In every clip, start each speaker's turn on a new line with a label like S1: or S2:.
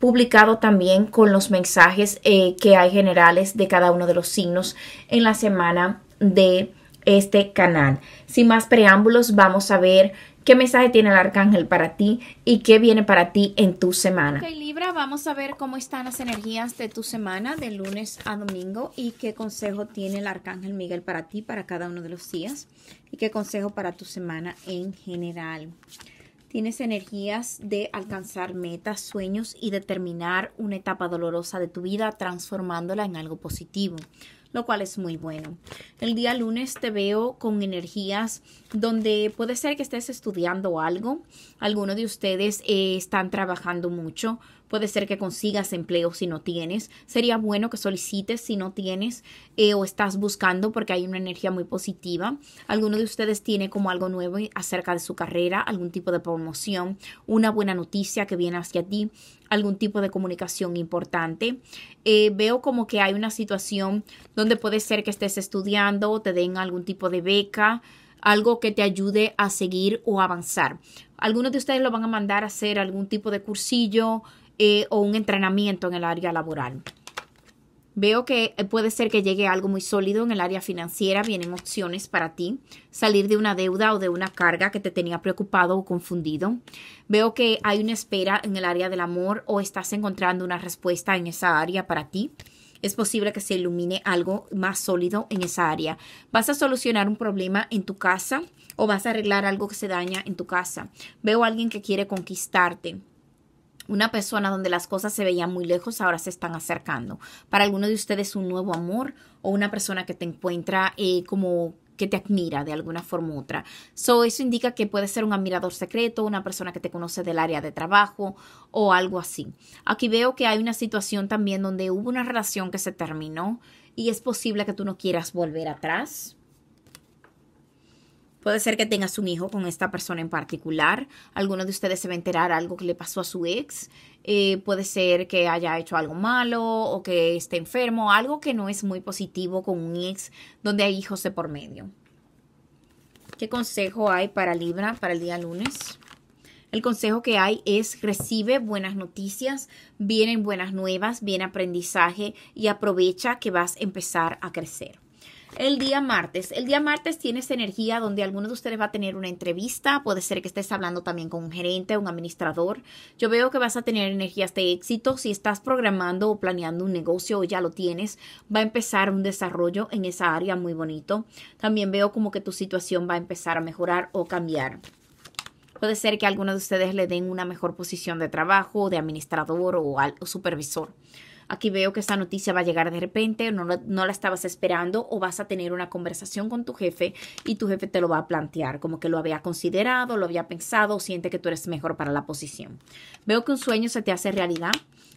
S1: publicado también con los mensajes eh, que hay generales de cada uno de los signos en la semana de este canal. Sin más preámbulos, vamos a ver qué mensaje tiene el arcángel para ti y qué viene para ti en tu semana. Okay, Libra, vamos a ver cómo están las energías de tu semana de lunes a domingo y qué consejo tiene el arcángel Miguel para ti para cada uno de los días y qué consejo para tu semana en general. Tienes energías de alcanzar metas, sueños y determinar una etapa dolorosa de tu vida transformándola en algo positivo, lo cual es muy bueno. El día lunes te veo con energías donde puede ser que estés estudiando algo. Algunos de ustedes eh, están trabajando mucho Puede ser que consigas empleo si no tienes. Sería bueno que solicites si no tienes eh, o estás buscando porque hay una energía muy positiva. Alguno de ustedes tiene como algo nuevo acerca de su carrera, algún tipo de promoción, una buena noticia que viene hacia ti, algún tipo de comunicación importante. Eh, veo como que hay una situación donde puede ser que estés estudiando, o te den algún tipo de beca, algo que te ayude a seguir o avanzar. Algunos de ustedes lo van a mandar a hacer algún tipo de cursillo, eh, o un entrenamiento en el área laboral. Veo que eh, puede ser que llegue algo muy sólido en el área financiera, vienen opciones para ti, salir de una deuda o de una carga que te tenía preocupado o confundido. Veo que hay una espera en el área del amor o estás encontrando una respuesta en esa área para ti. Es posible que se ilumine algo más sólido en esa área. Vas a solucionar un problema en tu casa o vas a arreglar algo que se daña en tu casa. Veo a alguien que quiere conquistarte una persona donde las cosas se veían muy lejos ahora se están acercando. Para alguno de ustedes un nuevo amor o una persona que te encuentra eh, como que te admira de alguna forma u otra. eso indica que puede ser un admirador secreto, una persona que te conoce del área de trabajo o algo así. Aquí veo que hay una situación también donde hubo una relación que se terminó y es posible que tú no quieras volver atrás Puede ser que tengas un hijo con esta persona en particular. Alguno de ustedes se va a enterar algo que le pasó a su ex. Eh, puede ser que haya hecho algo malo o que esté enfermo. Algo que no es muy positivo con un ex donde hay hijos de por medio. ¿Qué consejo hay para Libra para el día lunes? El consejo que hay es recibe buenas noticias, vienen buenas nuevas, viene aprendizaje y aprovecha que vas a empezar a crecer. El día martes. El día martes tienes energía donde alguno de ustedes va a tener una entrevista. Puede ser que estés hablando también con un gerente, un administrador. Yo veo que vas a tener energías de éxito. Si estás programando o planeando un negocio o ya lo tienes, va a empezar un desarrollo en esa área muy bonito. También veo como que tu situación va a empezar a mejorar o cambiar. Puede ser que alguno de ustedes le den una mejor posición de trabajo, de administrador o, al, o supervisor aquí veo que esta noticia va a llegar de repente, no, no la estabas esperando o vas a tener una conversación con tu jefe y tu jefe te lo va a plantear, como que lo había considerado, lo había pensado, siente que tú eres mejor para la posición. Veo que un sueño se te hace realidad.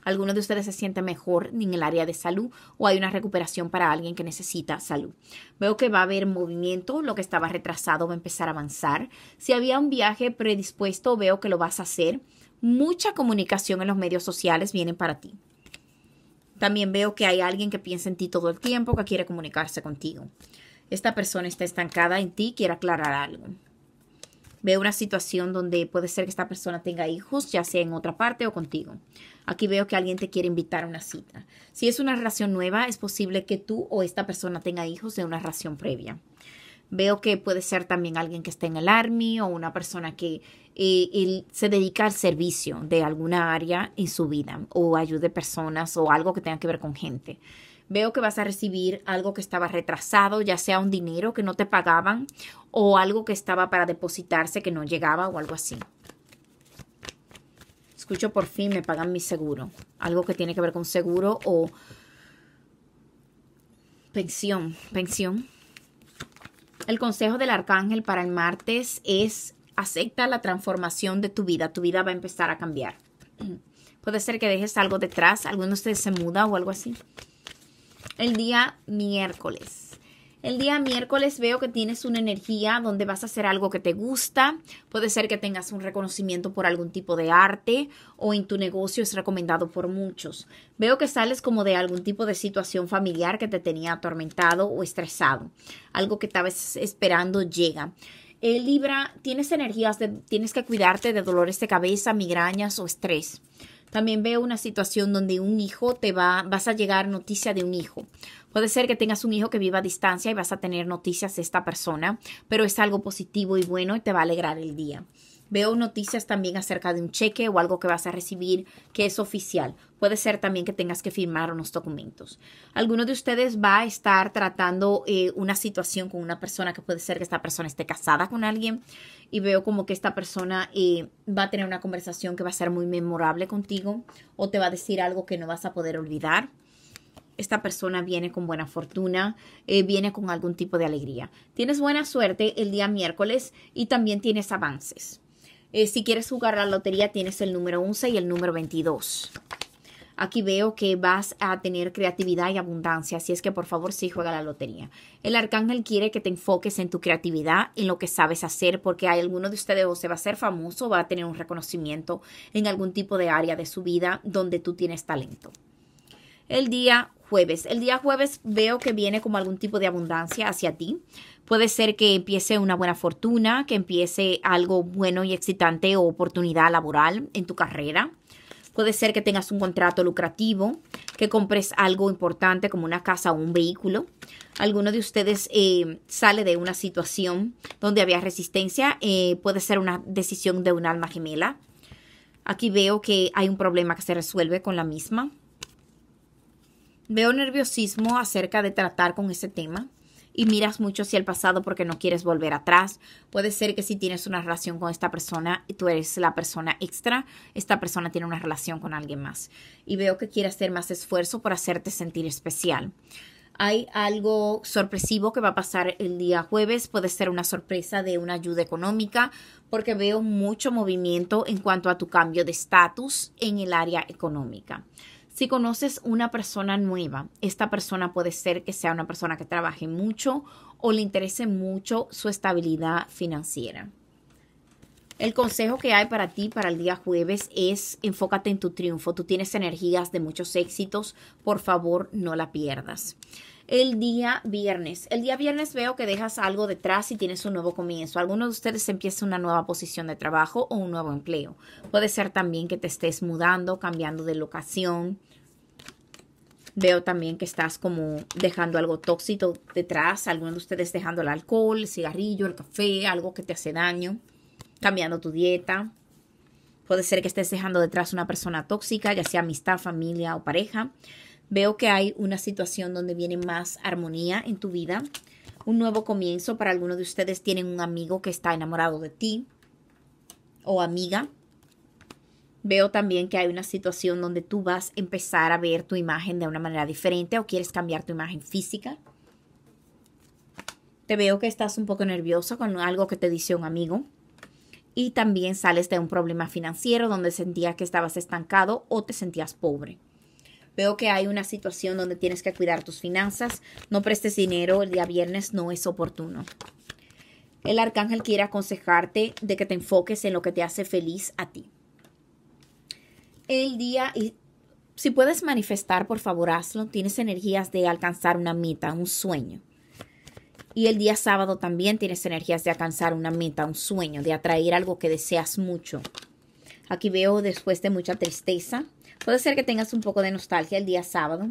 S1: Algunos de ustedes se siente mejor en el área de salud o hay una recuperación para alguien que necesita salud. Veo que va a haber movimiento, lo que estaba retrasado va a empezar a avanzar. Si había un viaje predispuesto, veo que lo vas a hacer. Mucha comunicación en los medios sociales viene para ti. También veo que hay alguien que piensa en ti todo el tiempo, que quiere comunicarse contigo. Esta persona está estancada en ti, quiere aclarar algo. Veo una situación donde puede ser que esta persona tenga hijos, ya sea en otra parte o contigo. Aquí veo que alguien te quiere invitar a una cita. Si es una relación nueva, es posible que tú o esta persona tenga hijos de una relación previa. Veo que puede ser también alguien que esté en el Army o una persona que eh, se dedica al servicio de alguna área en su vida o ayude personas o algo que tenga que ver con gente. Veo que vas a recibir algo que estaba retrasado, ya sea un dinero que no te pagaban o algo que estaba para depositarse que no llegaba o algo así. Escucho por fin me pagan mi seguro, algo que tiene que ver con seguro o pensión, pensión, el consejo del arcángel para el martes es acepta la transformación de tu vida. Tu vida va a empezar a cambiar. Puede ser que dejes algo detrás, alguno de ustedes se muda o algo así. El día miércoles el día miércoles veo que tienes una energía donde vas a hacer algo que te gusta. Puede ser que tengas un reconocimiento por algún tipo de arte o en tu negocio es recomendado por muchos. Veo que sales como de algún tipo de situación familiar que te tenía atormentado o estresado. Algo que estabas esperando llega. El eh, Libra, tienes energías, de, tienes que cuidarte de dolores de cabeza, migrañas o estrés. También veo una situación donde un hijo te va, vas a llegar noticia de un hijo. Puede ser que tengas un hijo que viva a distancia y vas a tener noticias de esta persona, pero es algo positivo y bueno y te va a alegrar el día. Veo noticias también acerca de un cheque o algo que vas a recibir que es oficial. Puede ser también que tengas que firmar unos documentos. Alguno de ustedes va a estar tratando eh, una situación con una persona que puede ser que esta persona esté casada con alguien y veo como que esta persona eh, va a tener una conversación que va a ser muy memorable contigo o te va a decir algo que no vas a poder olvidar esta persona viene con buena fortuna, eh, viene con algún tipo de alegría. Tienes buena suerte el día miércoles y también tienes avances. Eh, si quieres jugar la lotería, tienes el número 11 y el número 22. Aquí veo que vas a tener creatividad y abundancia, así es que por favor sí juega la lotería. El arcángel quiere que te enfoques en tu creatividad, en lo que sabes hacer, porque hay alguno de ustedes o se va a ser famoso, va a tener un reconocimiento en algún tipo de área de su vida donde tú tienes talento. El día jueves. El día jueves veo que viene como algún tipo de abundancia hacia ti. Puede ser que empiece una buena fortuna, que empiece algo bueno y excitante o oportunidad laboral en tu carrera. Puede ser que tengas un contrato lucrativo, que compres algo importante como una casa o un vehículo. Alguno de ustedes eh, sale de una situación donde había resistencia. Eh, puede ser una decisión de un alma gemela. Aquí veo que hay un problema que se resuelve con la misma. Veo nerviosismo acerca de tratar con ese tema y miras mucho hacia el pasado porque no quieres volver atrás. Puede ser que si tienes una relación con esta persona y tú eres la persona extra, esta persona tiene una relación con alguien más. Y veo que quiere hacer más esfuerzo por hacerte sentir especial. Hay algo sorpresivo que va a pasar el día jueves. Puede ser una sorpresa de una ayuda económica porque veo mucho movimiento en cuanto a tu cambio de estatus en el área económica. Si conoces una persona nueva, esta persona puede ser que sea una persona que trabaje mucho o le interese mucho su estabilidad financiera. El consejo que hay para ti para el día jueves es enfócate en tu triunfo. Tú tienes energías de muchos éxitos. Por favor, no la pierdas el día viernes. El día viernes veo que dejas algo detrás y tienes un nuevo comienzo. Algunos de ustedes empieza una nueva posición de trabajo o un nuevo empleo. Puede ser también que te estés mudando, cambiando de locación. Veo también que estás como dejando algo tóxico detrás. Algunos de ustedes dejando el alcohol, el cigarrillo, el café, algo que te hace daño cambiando tu dieta. Puede ser que estés dejando detrás una persona tóxica, ya sea amistad, familia o pareja. Veo que hay una situación donde viene más armonía en tu vida. Un nuevo comienzo para algunos de ustedes tienen un amigo que está enamorado de ti o amiga. Veo también que hay una situación donde tú vas a empezar a ver tu imagen de una manera diferente o quieres cambiar tu imagen física. Te veo que estás un poco nervioso con algo que te dice un amigo y también sales de este un problema financiero donde sentías que estabas estancado o te sentías pobre. Veo que hay una situación donde tienes que cuidar tus finanzas. No prestes dinero el día viernes, no es oportuno. El arcángel quiere aconsejarte de que te enfoques en lo que te hace feliz a ti. El día, y si puedes manifestar, por favor hazlo. Tienes energías de alcanzar una meta, un sueño. Y el día sábado también tienes energías de alcanzar una meta, un sueño, de atraer algo que deseas mucho. Aquí veo después de mucha tristeza. Puede ser que tengas un poco de nostalgia el día sábado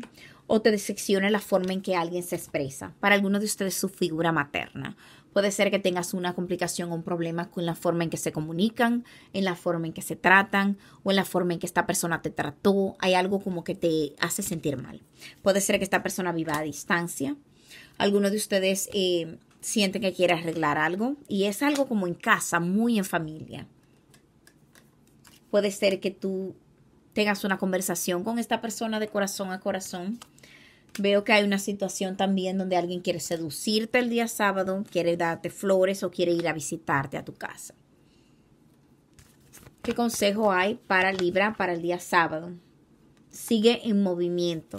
S1: o te decepcione la forma en que alguien se expresa. Para algunos de ustedes su figura materna. Puede ser que tengas una complicación o un problema con la forma en que se comunican, en la forma en que se tratan o en la forma en que esta persona te trató. Hay algo como que te hace sentir mal. Puede ser que esta persona viva a distancia algunos de ustedes eh, sienten que quiere arreglar algo y es algo como en casa, muy en familia. Puede ser que tú tengas una conversación con esta persona de corazón a corazón. Veo que hay una situación también donde alguien quiere seducirte el día sábado, quiere darte flores o quiere ir a visitarte a tu casa. ¿Qué consejo hay para Libra para el día sábado? Sigue en movimiento.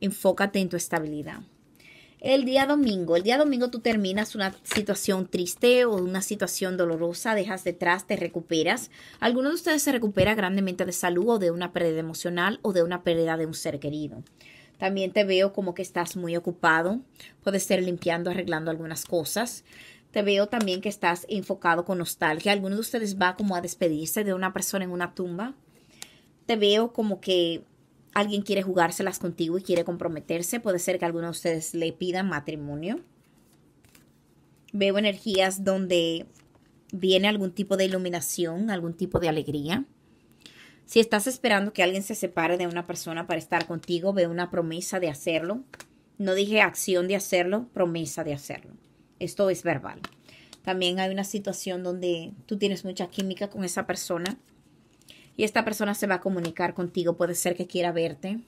S1: Enfócate en tu estabilidad. El día domingo, el día domingo tú terminas una situación triste o una situación dolorosa, dejas detrás, te recuperas. Alguno de ustedes se recupera grandemente de salud o de una pérdida emocional o de una pérdida de un ser querido. También te veo como que estás muy ocupado, puedes ser limpiando, arreglando algunas cosas. Te veo también que estás enfocado con nostalgia. Alguno de ustedes va como a despedirse de una persona en una tumba. Te veo como que alguien quiere jugárselas contigo y quiere comprometerse. Puede ser que alguno de ustedes le pidan matrimonio. Veo energías donde viene algún tipo de iluminación, algún tipo de alegría. Si estás esperando que alguien se separe de una persona para estar contigo, veo una promesa de hacerlo. No dije acción de hacerlo, promesa de hacerlo. Esto es verbal. También hay una situación donde tú tienes mucha química con esa persona y esta persona se va a comunicar contigo. Puede ser que quiera verte.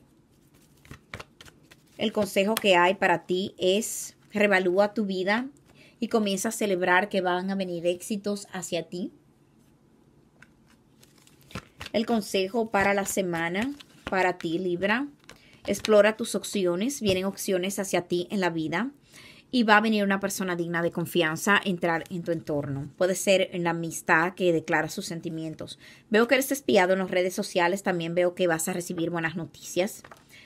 S1: El consejo que hay para ti es revalúa tu vida y comienza a celebrar que van a venir éxitos hacia ti. El consejo para la semana, para ti Libra, explora tus opciones. Vienen opciones hacia ti en la vida y va a venir una persona digna de confianza a entrar en tu entorno. Puede ser en la amistad que declara sus sentimientos. Veo que eres espiado en las redes sociales, también veo que vas a recibir buenas noticias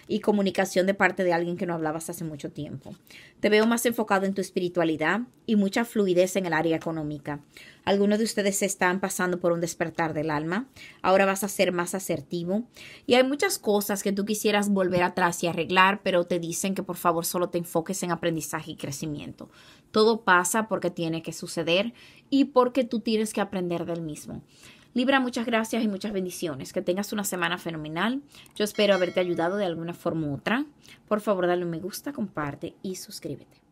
S1: y comunicación de parte de alguien que no hablabas hace mucho tiempo. Te veo más enfocado en tu espiritualidad y mucha fluidez en el área económica. Algunos de ustedes están pasando por un despertar del alma. Ahora vas a ser más asertivo. Y hay muchas cosas que tú quisieras volver atrás y arreglar, pero te dicen que por favor solo te enfoques en aprendizaje y crecimiento. Todo pasa porque tiene que suceder y porque tú tienes que aprender del mismo. Libra, muchas gracias y muchas bendiciones. Que tengas una semana fenomenal. Yo espero haberte ayudado de alguna forma u otra. Por favor, dale un me gusta, comparte y suscríbete.